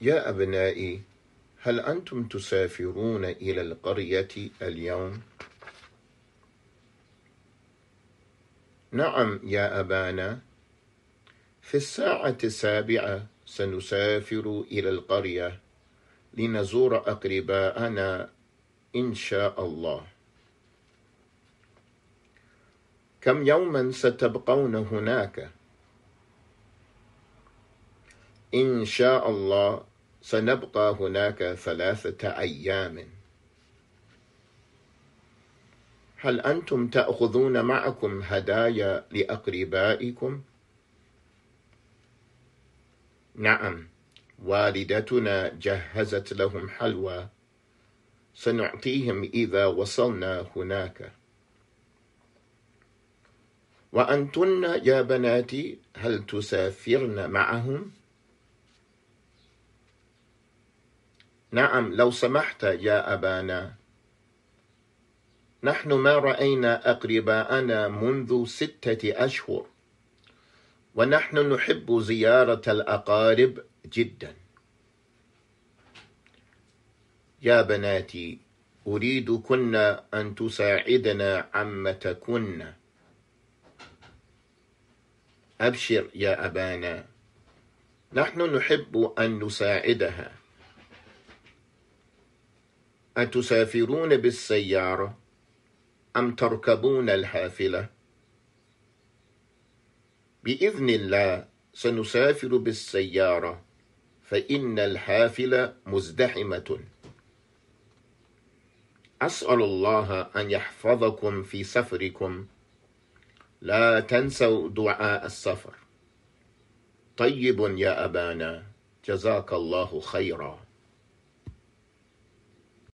يا أبنائي هل أنتم تسافرون إلى القرية اليوم؟ نعم يا أبانا في الساعة السابعة سنسافر إلى القرية لنزور أقرباءنا إن شاء الله كم يوما ستبقون هناك؟ إن شاء الله سنبقى هناك ثلاثة أيام هل أنتم تأخذون معكم هدايا لأقربائكم؟ نعم والدتنا جهزت لهم حلوى سنعطيهم إذا وصلنا هناك وأنتن يا بناتي هل تسافرن معهم؟ نعم لو سمحت يا أبانا نحن ما رأينا أقرباءنا منذ ستة أشهر ونحن نحب زيارة الأقارب جدا يا بناتي أريدكن أن تساعدنا عمتكن أبشر يا أبانا نحن نحب أن نساعدها أتسافرون بالسيارة أم تركبون الحافلة؟ بإذن الله سنسافر بالسيارة فإن الحافلة مزدحمة أسأل الله أن يحفظكم في سفركم لا تنسوا دعاء السفر طيب يا أبانا جزاك الله خيرا